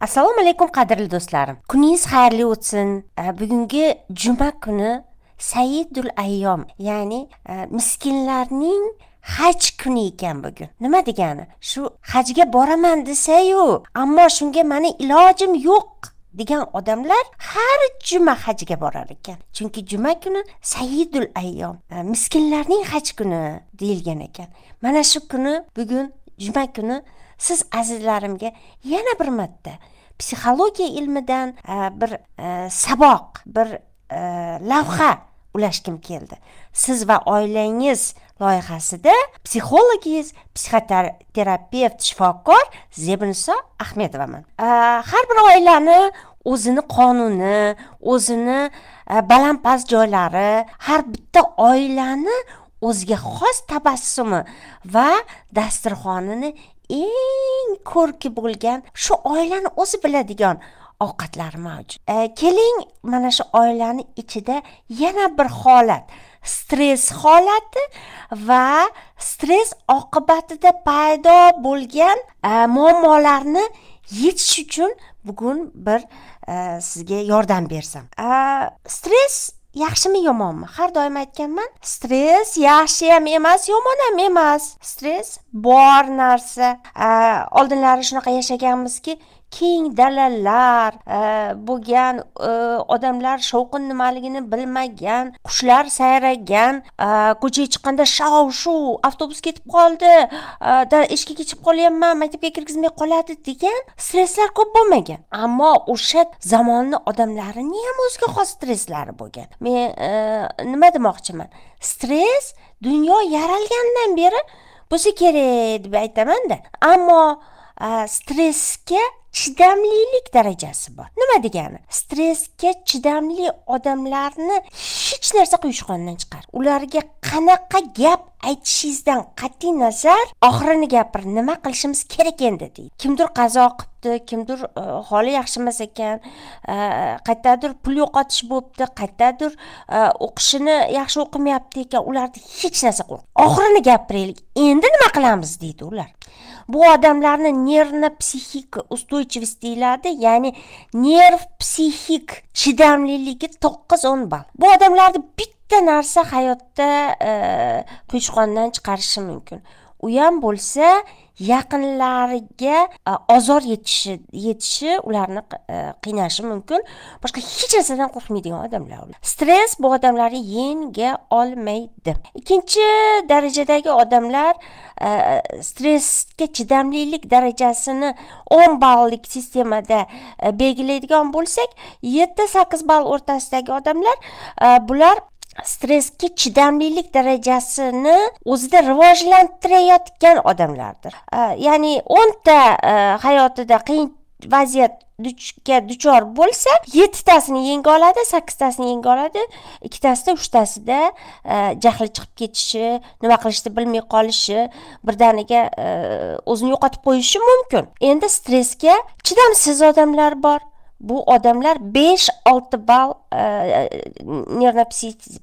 assalomu alaykum qadrli do'stlarim kuningiz xayrli o'tsin e, bugungi juma kuni saidul ayyom ya'ni e, miskinlarning haj kuni ekan bugun nima degani shu hajga boraman desayu ammo shunga mani ilojim yo'q degan odamlar har juma hajga borar ekan chunki juma kuni saidul ayyom e, miskinlarning haj kuni deyilgan ekan mana shu kuni bugun juma kuni siz azizlarimga yana bir marta psixologiya ilmidan e, bir e, saboq bir e, lavha ulashgim keldi siz va oilangiz loyihasida psixologingiz psixoterapevt shifokor zebniso ahmedovaman har bir oilani o'zini qonuni o'zini balandpast joylari har bitta oilani o'ziga xos tabassumi va dasturxonini eng ko'rki bo'lgan shu oilani o'zi biladigan ovqatlar mavjud e, keling mana shu oilani ichida yana bir holat stress holati va stress oqibatida paydo bo'lgan e, muammolarni yechish uchun bugun bir e, sizga yordam bersam e, stress yaxshimi yomonmi har doim aytganman stress yaxshi ham emas yomon ham emas stress bor narsa oldinlari shunaqa yashaganmizki keng dalalar e, bo'lgan e, odamlar shovqin nimaligini bilmagan qushlar sayragan e, ko'chaga chiqqanda shov shuv avtobus ketib qoldi ishga kechib qolyapman maktabga kirgizmay qoladi degan stresslar ko'p bo'lmagan ammo o'sha zamonni odamlarini ham o'ziga xos stresslari bo'lgan men nima demoqchiman stress dunyo yaralgandan beri bo'lsa kerak deb aytamanda ammo stressga chidamlilik darajasi bor nima degani stressga chidamli odamlarni hech narsa quyushqondan chiqar ularga qanaqa gap aytishingizdan qat'iy nazar oxirini gapir nima qilishimiz kerak endi deydi kimdir qazo qilibdi kimdir e, holi yaxshi emas ekan e, qayerdadir pul yo'qotish bo'libdi qayerdadir e, o'qishini yaxshi o'qimayapti ekan ularni hech narsa qo'rq oxirini gapiraylik endi nima qilamiz deydi ular bu odamlarni nervni psixik устойчивость deyiladi ya'ni nerv psixik chidamliligi to'qqiz o'n ball bu odamlarni bitta narsa hayotda e, chiqarishi mumkin u ham bo'lsa yaqinlariga e, ozor yetishi yetishi ularni e, qiynashi mumkin boshqa hech narsadan qo'rqmaydigan odamlar stress bu odamlarni yenga olmaydi ikkinchi darajadagi odamlar e, stressga chidamlilik darajasini o'n ballik sistemada belgilaydigan bo'lsak yetti sakkiz ball o'rtasidagi odamlar bular stressga chidamlilik darajasini o'zida rivojlantirayotgan odamlardir ya'ni o'nta hayotida qiyin vaziyat duchga duchor bo'lsa yettitasini yenga oladi sakkiztasini yenga oladi ikkitasida uchtasida jahli chiqib ketishi nima qilishni bilmay qolishi birdaniga o'zini yo'qotib qo'yishi mumkin endi stressga chidamsiz odamlar bor bu odamlar 5-6 ball e, e nervno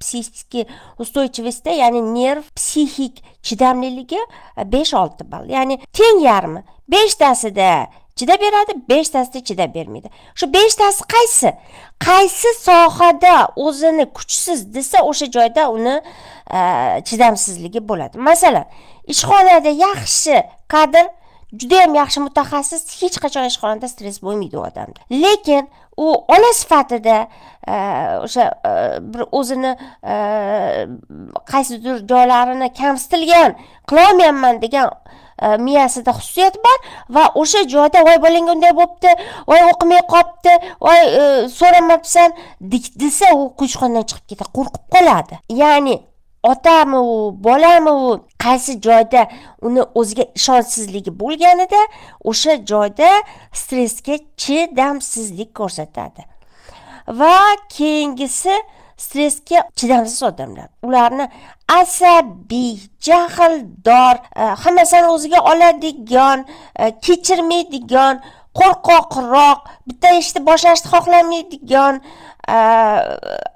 psixiki ustoychivosti ya'ni nerv psixik chidamliligi 5-6 e, ball ya'ni teng yarmi 5 tasida chidab beradi 5 tasida chidab bermaydi shu 5 tasi qaysi qaysi sohada o'zini kuchsiz desa o'sha joyda uni e, chidamsizligi bo'ladi masalan ishxonada yaxshi kadr juda ham yaxshi mutaxassis hech qachon ishxonada stress bo'lmaydi u odamda lekin u ona sifatida e, o'sha e, bir o'zini e, qaysidir joylarini kamsitilgan qilolmayapman degan miyasida xususiyat bor va o'sha joyda voy bolang unday bo'libdi voy o'qimay qolibdi voy so'ramabsan desa u qo'shxonadan chiqib ketadi qo'rqib qoladi ya'ni otami u bolami u qaysi joyda uni o'ziga ishonchsizligi bo'lganida o'sha joyda stressga chidamsizlik ko'rsatadi va keyingisi stressga chidamsiz odamlar ularni asabiy jahldor e, hammasini o'ziga oladigan e, kechirmaydigan qo'rqoqroq bitta ishni boshlashni xohlamaydigan e,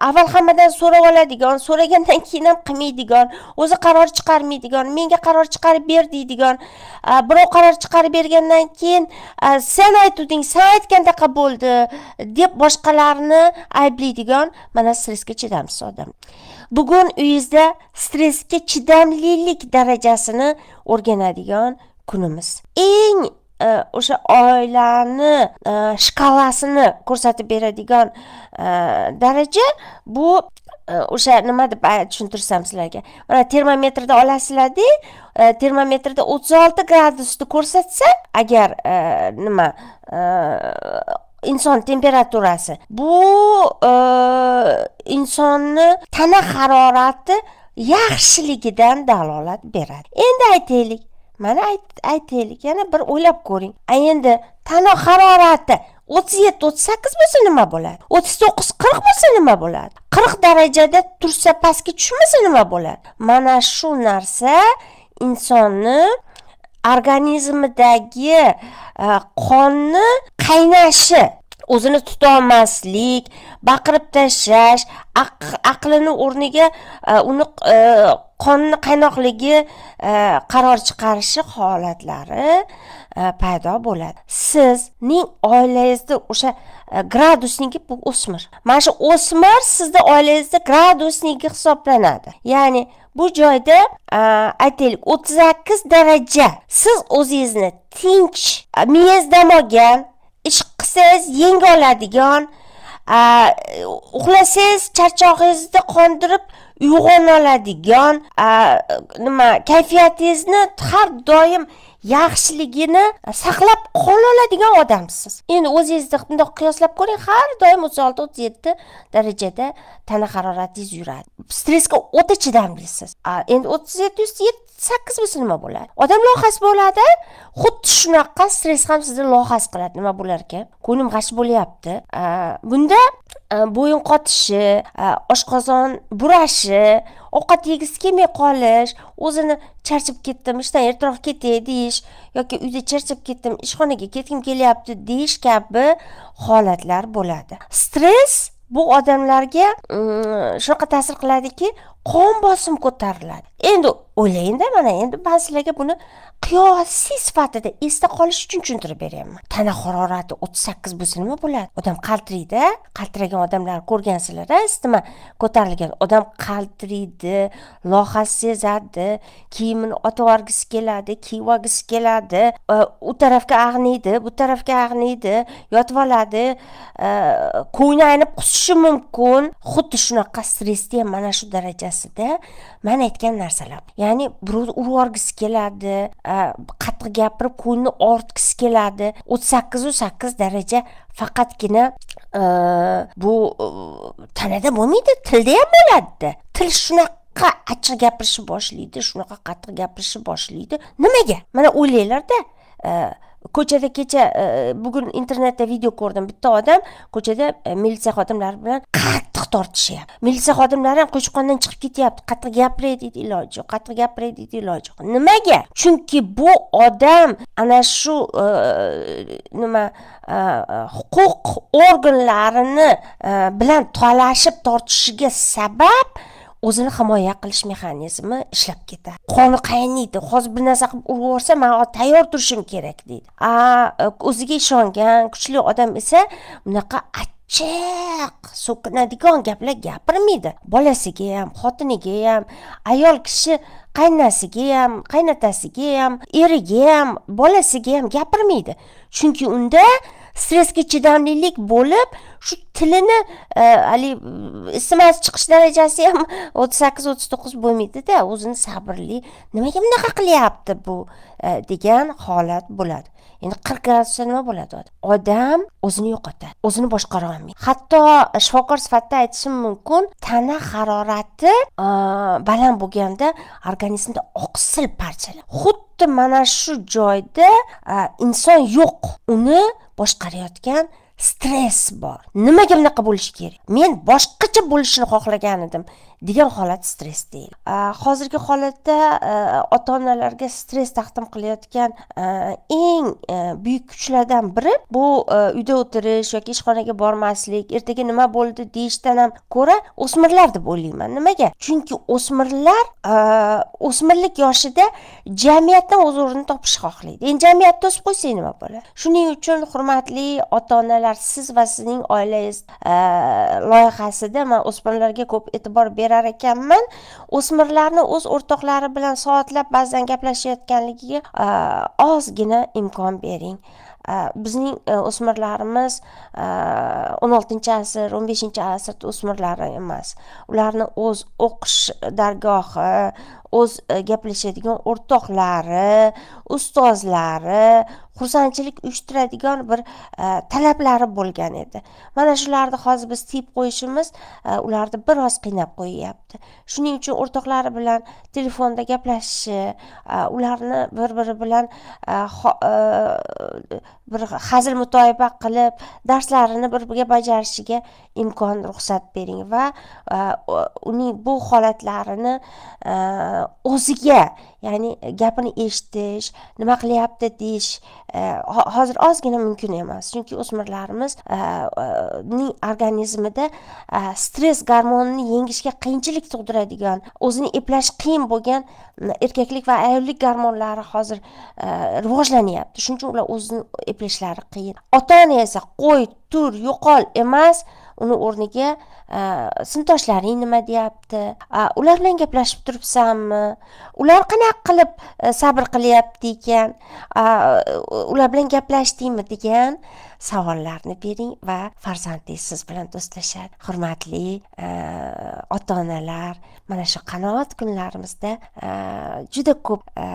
avval hammadan so'rab oladigan so'ragandan keyin ham qilmaydigan o'zi qaror chiqarmaydigan menga qaror chiqarib ber deydigan e, birov qaror chiqarib bergandan keyin e, sen aytuvding sen aytgandaqa bo'ldi deb boshqalarni ayblaydigan mana stressga chidamsiz odam bugun uyingizda stressga chidamlilik darajasini o'rganadigan kunimiz eng E, o'sha oilani e, shkalasini ko'rsatib beradigan e, daraja bu o'sha nima deb tushuntirsam sizlarga mana termometrda olasizlarda termometrda o'ttiz olti gradusni ko'rsatsa agar nima inson temperaturasi bu insonni tana harorati yaxshiligidan dalolat beradi endi aytaylik mana aytaylik yana bir o'ylab ko'ring a endi tana harorati o'ttiz yetti o'ttiz sakkiz bo'lsa nima bo'ladi o'ttiz to'qqiz qirq bo'lsa nima bo'ladi qirq darajada tursa pastga tushmasa nima bo'ladi mana shu narsa insonni organizmidagi qonni qaynashi o'zini tutolmaslik baqirib tashlash aqlini o'rniga e, uni e, qonni qaynoqligi e, qaror chiqarishi holatlari paydo bo'ladi sizning oilangizda o'sha gradusniki bu o'smir mana shu o'smir sizni oilangizda gradusniki hisoblanadi ya'ni bu joyda aytaylik o'ttiz sakkiz daraja siz o'zingizni tinch miyangiz olgan ichsangiz yenga oladigan uxlasangiz charchog'ingizni qondirib uyg'ona oladigan nima kayfiyatingizni har doim yaxshiligini saqlab qola oladigan odamsiz endi o'zingizni bundoq qiyoslab ko'ring har doim o'ttiz olti o'ttiz yetti darajada tana haroratingiz yuradi stressga o'ta chidamlisiz endi o'ttiz yetti yuz sakkiz bo'lsa nima bo'ladi odam lohas bo'ladi xuddi shunaqa stress ham sizni lohas qiladi nima bo'lar ekan ko'nglim g'ash bo'lyapti bunda bo'yin qotishi oshqozon burashi ovqat yegisi kelmay qolish o'zini charchab ketdim ishdan ertaroq ketay deyish yoki uyda charchab ketdim ishxonaga ketgim kelyapti deyish kabi holatlar bo'ladi stress bu odamlarga mm, shunaqa ta'sir qiladiki qon bosim ko'tariladi endi o'ylangda mana endi man sizlarga buni qiyosiy sifatida esda qolish uchun tushuntirib beryapman tana harorati o'ttiz sakkiz bo'lsa nima bo'ladi odam qaltiriydi qaltiragan odamlar ko'rgansizlar isitma ko'tarilgan odam qaltiriydi lohasi sezadi kiyimini otib yuborgisi keladi kiyib olgisi keladi e, u tarafga ag'niydi bu tarafga ag'niydi yotib oladi e, ko'ynayib qusishi mumkin xuddi shunaqa stressni ham mana shu darajasida man aytgan narsalar ya'ni birovni urib keladi qattiq gapirib ko'ngli ortgisi keladi o'ttiz sakkizu sakkiz daraja faqatgina bu tanada bo'lmaydi tilda ham bo'ladida til shunaqa achchiq gapirishni boshlaydi shunaqa qattiq gapirishni boshlaydi nimaga mana o'ylanglarda ko'chada kecha bugun internetda video ko'rdim bitta odam ko'chada e, militsiya xodimlari bilan qattiq qattiq tortishyapti militsiya xodimlari ham qo'shqondan chiqib ketyapti qattiq gapiray deydi iloji yo'q qattiq gapiray deydi iloji yo'q nimaga chunki bu odam ana shu e, nima e, huquq organlarini e, bilan talashib tortishishiga sabab o'zini himoya qilish mexanizmi ishlab ketadi qoni qaynaydi hozir bir narsa qilib urib yuborsa man tayyor turishim kerak deydi a o'ziga ishongan kuchli odam esa bunaqa chaq so'kinadigan gaplar gapirmaydi bolasiga ham xotiniga ham ayol kishi qaynasiga ham qaynotasiga ham eriga ham bolasiga ham gapirmaydi chunki unda stressga chidamlilik bo'lib shu tilini e, haligi e, isitmasi chiqish darajasi ham o'ttiz sakkiz o'ttiz to'qqiz bo'lmaydida o'zini sabrli nimaga bunaqa qilyapti bu e, degan holat bo'ladi endi qirq gradusda nima bo'ladi odam o'zini yo'qotadi o'zini boshqara olmaydi hatto shifokor sifatida aytishim mumkin tana harorati baland bo'lganda organizmda oqsil parchalar xuddi mana shu joyda inson yo'q uni boshqarayotgan stress bor nimaga bunaqa bo'lishi kerak men boshqacha bo'lishini xohlagan edim degan holat stress deyiladi hozirgi holatda ota onalarga stress taqdim qilayotgan eng buyuk kuchlardan biri bu uyda o'tirish yoki ishxonaga bormaslik ertaga nima bo'ldi deyishdan ham ko'ra o'smirlar deb o'ylayman nimaga chunki o'smirlar o'smirlik yoshida jamiyatdan o'z o'rnini topishni xohlaydi endi jamiyatda o'sib qo'ysang nima bo'ladi shuning uchun hurmatli ota onalar agar siz va sizning oilangiz e, loyihasida man o'smirlarga ko'p e'tibor berar ekanman o'smirlarni o'z o'rtoqlari bilan soatlab ba'zan gaplashayotganligiga e, ozgina imkon bering e, bizning o'smirlarimiz o'n oltinchi asr o'n beshinchi asr o'smirlari emas ularni o'z o'qish dargohi o'z gaplashadigan o'rtoqlari ustozlari xursandchilik uyushtiradigan bir e, talablari bo'lgan edi mana shularni hozir biz tiyib qo'yishimiz e, ularni biroz qiynab qo'yyapti shuning uchun o'rtoqlari bilan telefonda gaplashishi e, ularni bir biri bilan bir hazil mutoyiba qilib darslarini bir biriga bajarishiga imkon ruxsat bering va uning bu holatlarini o'ziga ya'ni e, gapini eshitish nima qilyapti deyish e, hozir ozgina mumkin emas chunki o'smirlarimizning e, organizmida stress gormonini yengishga qiyinchilik tug'diradigan o'zini eplash qiyin bo'lgan erkaklik va ayollik gormonlari hozir rivojlanyapti shuning uchun ular o'zini eplashlari qiyin ota ona esa qo'y tur yo'qol emas uni o'rniga e, sinfdoshlaring nima deyapti ular bilan gaplashib turibsanmi ular qanaqa qilib e, sabr qilyapti ekan ular bilan gaplashdingmi degan savollarni bering va farzandingiz siz bilan do'stlashadi hurmatli e, ota onalar mana shu qanoat kunlarimizda e, juda ko'p e,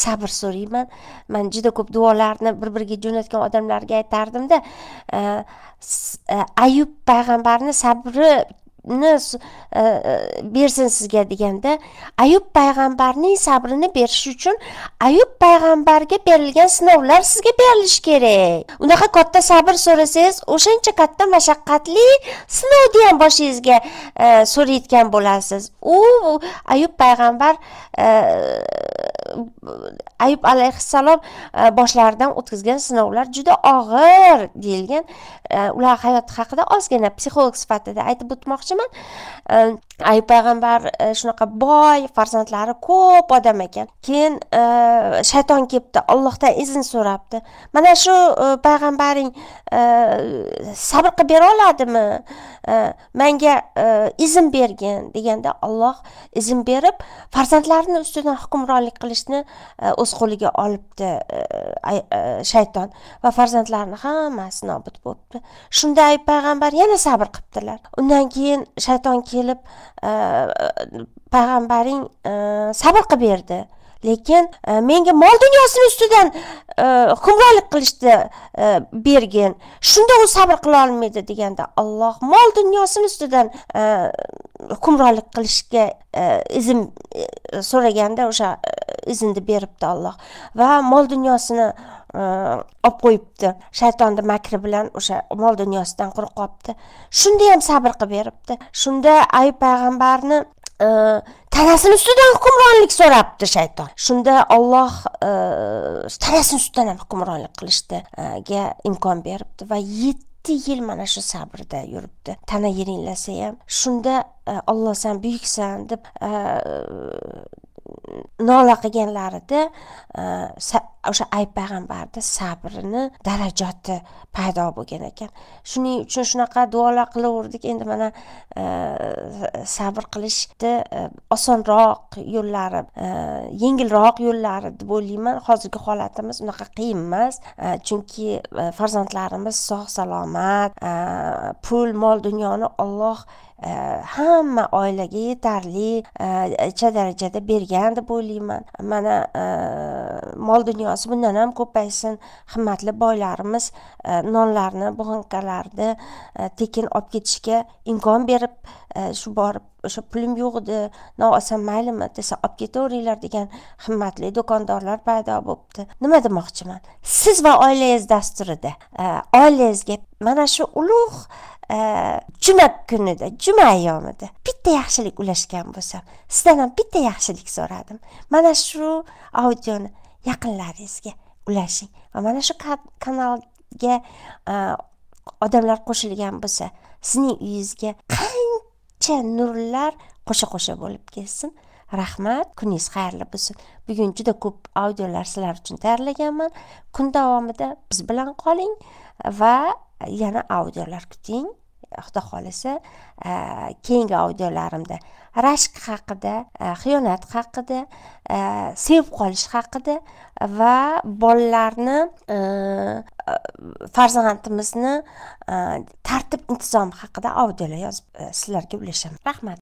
sabr so'rayman man juda ko'p duolarni bir biriga jo'natgan odamlarga aytardimda ayub payg'ambarni sabri ni e, e, bersin sizga deganda ayub payg'ambarning sabrini berish uchun ayub payg'ambarga berilgan sinovlar sizga berilishi kerak unaqa katta sabr so'rasangiz o'shancha katta mashaqqatli sinovni ham boshingizga e, so'rayotgan bo'lasiz u ayub payg'ambar ayub alayhissalom boshlaridan o'tkazgan sinovlar juda og'ir deyilgan ular hayoti haqida ozgina psixolog sifatida aytib o'tmoqchi 那么，嗯。ay payg'ambar e, shunaqa boy farzandlari ko'p odam ekan keyin e, shayton kelibdi ollohdan izn so'rabdi mana shu e, payg'ambaring sabr qilib bera oladimi manga izn bergin deganda olloh izn berib farzandlarini ustidan hukmronlik qilishni o'z qo'liga olibdi shayton va farzandlarini hammasi nobud bo'libdi shunda payg'ambar yana sabr qilibdilar undan keyin shayton kelib payg'ambaring eh, sabr qilib berdi lekin e, menga mol dunyosini ustidan e, hukmronlik qilishni e, bergin shunda u sabr qila olmaydi deganda alloh mol dunyosini ustidan hukmronlik qilishga izn so'raganda o'sha izni beribdi alloh va mol dunyosini olib qo'yibdi shaytonni makri bilan o'sha mol dunyosidan quruq qolibdi shunda ham sabr qilib beribdi shunda ayub payg'ambarni tanasini ustidan hukmronlik so'rabdi shayton shunda olloh e, tanasini ustidan ham hukmronlik qilishdiga imkon beribdi va yetti yil mana shu sabrda yuribdi tana yiringlasa ham shunda olloh e, san buyuksan deb e, nola qilganlarida e, o'sha ayb payg'ambarni sabrini darajati paydo bo'lgan ekan shuning uchun shunaqa duolar qilaverdik endi mana e, sabr qilishni e, osonroq yo'llari yengilroq yo'llari deb o'ylayman hozirgi holatimiz unaqa qiyin emas chunki farzandlarimiz sog' salomat pul mol dunyoni olloh Э, hamma oilaga yetarli ancha э, darajada bergan deb o'ylayman mana э, mol dunyosi bundan ham ko'paysin himmatli boylarimiz nonlarni bug'inkalarni tekin olib ketishga imkon berib shu borib o'sha pulim yo'q edi non olsam maylimi desa olib ketaveringlar degan himmatli do'kondorlar paydo bo'libdi nima demoqchiman siz va oilangiz dasturida e, oilangizga mana shu ulug' e, juma kunida juma ayyomida bitta yaxshilik ulashgan bo'lsam sizdan ham bitta yaxshilik so'radim mana shu audioni yaqinlaringizga ulashing va mana shu kanalga e, odamlar qo'shilgan bo'lsa sizning uyingizga qancha barcha nurlar qo'sha qo'sha bo'lib kelsin rahmat kuningiz xayrli bo'lsin bugun juda ko'p audiolar sizlar uchun tayyorlaganman kun davomida biz bilan qoling va yana audiolar kuting xudo xohlasa eh, keyingi audiolarimda rashk haqida e, xiyonat haqida e, sevib qolish haqida va bolalarni e, farzandimizni tartib intizom haqida audiolar yozib sizlarga ulashaman rahmat